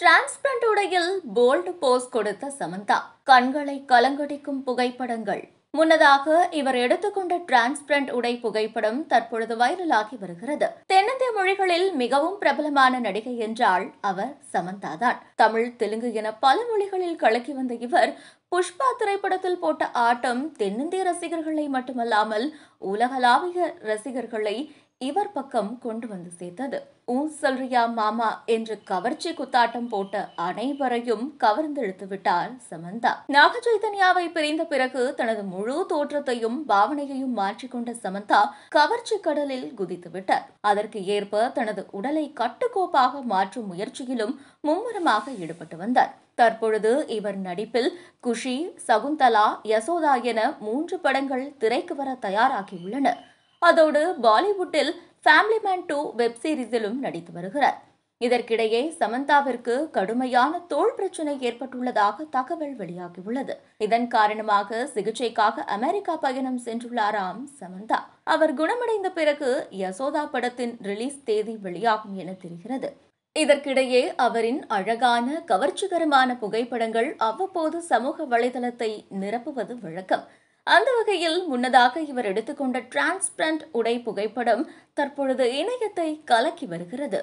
transplant உடையில் bolt Bose கொடுத்த சமந்தா கண்களை கலங்கடிக்கும் புகைப்படங்கள் முன்னதாக இவர் எடுத்துக்கொண்ட டிரான்ஸ்பரண்ட் உடை புகைப்படம் தற்பொழுது வைரலாகி வருகிறது தென்னிந்திய மொழிகளில் மிகவும் பிரபலமான நடிகை என்றால் அவர் சமந்தா தான் தமிழ் தெலுங்கு என பல மொழிகளில் கலக்கி வந்த இவர் புஷ்பா திரைப்படத்தில் போட்ட ஆட்டம் தென்னிந்திய ரசிகர்களை மட்டுமல்லாமல் உலகளாவிய ரசிகர்களை இவர் பக்கம் கொண்டு வந்து சேர்த்தது ஊ சொல்றியா மாமா என்று கவர்ச்சி குத்தாட்டம் போட்ட அனைவரையும் கவர்ந்தெழுத்து விட்டார் சமந்தா நாக சைதன்யாவை பிரிந்த பிறகு தனது முழு தோற்றத்தையும் பாவனையையும் மாற்றிக்கொண்ட சமந்தா கவர்ச்சி கடலில் குதித்து விட்டார் அதற்கு ஏற்ப தனது உடலை கட்டுக்கோப்பாக மாற்றும் முயற்சியிலும் மும்முரமாக ஈடுபட்டு வந்தார் தற்பொழுது இவர் நடிப்பில் குஷி சகுந்தலா யசோதா என மூன்று படங்கள் திரைக்கு வர தயாராகியுள்ளன அதோடு பாலிவுட்டில் ஃபேமிலி மேன் டூ வெப் சீரிஸிலும் நடித்து வருகிறார் இதற்கிடையே சமந்தாவிற்கு கடுமையான தோல் பிரச்சனை ஏற்பட்டுள்ளதாக தகவல் வெளியாகியுள்ளது இதன் காரணமாக சிகிச்சைக்காக அமெரிக்கா பயணம் சென்றுள்ளாராம் சமந்தா அவர் குணமடைந்த பிறகு யசோதா படத்தின் ரிலீஸ் தேதி வெளியாகும் என தெரிகிறது இதற்கிடையே அவரின் அழகான கவர்ச்சிகரமான புகைப்படங்கள் அவ்வப்போது சமூக வலைதளத்தை நிரப்புவது வழக்கம் அந்த வகையில் முன்னதாக இவர் எடுத்துக்கொண்ட டிரான்ஸ்பிரண்ட் உடை புகைப்படம் தற்பொழுது இணையத்தை கலக்கி வருகிறது